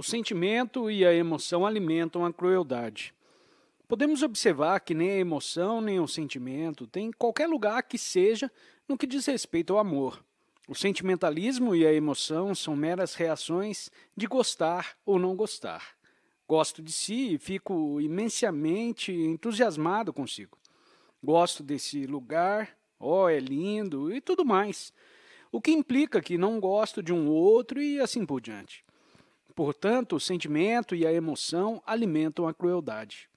O sentimento e a emoção alimentam a crueldade. Podemos observar que nem a emoção nem o sentimento têm qualquer lugar que seja no que diz respeito ao amor. O sentimentalismo e a emoção são meras reações de gostar ou não gostar. Gosto de si e fico imensamente entusiasmado consigo. Gosto desse lugar, ó, oh, é lindo e tudo mais. O que implica que não gosto de um outro e assim por diante. Portanto, o sentimento e a emoção alimentam a crueldade.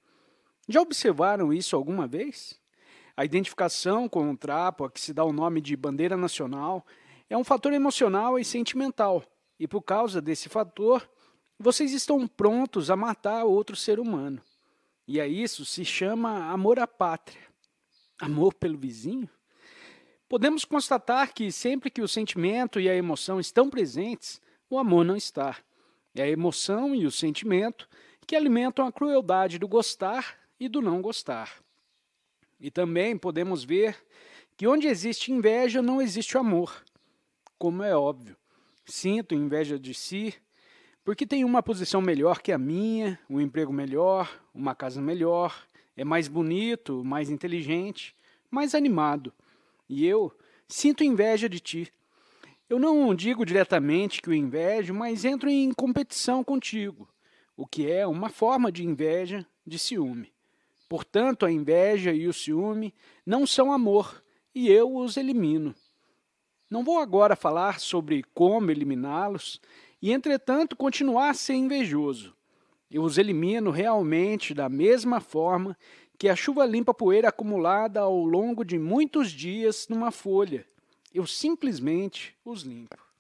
Já observaram isso alguma vez? A identificação com o trapo, a que se dá o nome de bandeira nacional, é um fator emocional e sentimental, e por causa desse fator, vocês estão prontos a matar outro ser humano. E a isso se chama amor à pátria. Amor pelo vizinho? Podemos constatar que sempre que o sentimento e a emoção estão presentes, o amor não está. É a emoção e o sentimento que alimentam a crueldade do gostar e do não gostar. E também podemos ver que onde existe inveja não existe amor, como é óbvio. Sinto inveja de si porque tem uma posição melhor que a minha, um emprego melhor, uma casa melhor, é mais bonito, mais inteligente, mais animado. E eu sinto inveja de ti eu não digo diretamente que o invejo, mas entro em competição contigo, o que é uma forma de inveja, de ciúme. Portanto, a inveja e o ciúme não são amor, e eu os elimino. Não vou agora falar sobre como eliminá-los e, entretanto, continuar a ser invejoso. Eu os elimino realmente da mesma forma que a chuva limpa a poeira acumulada ao longo de muitos dias numa folha, eu simplesmente os limpo.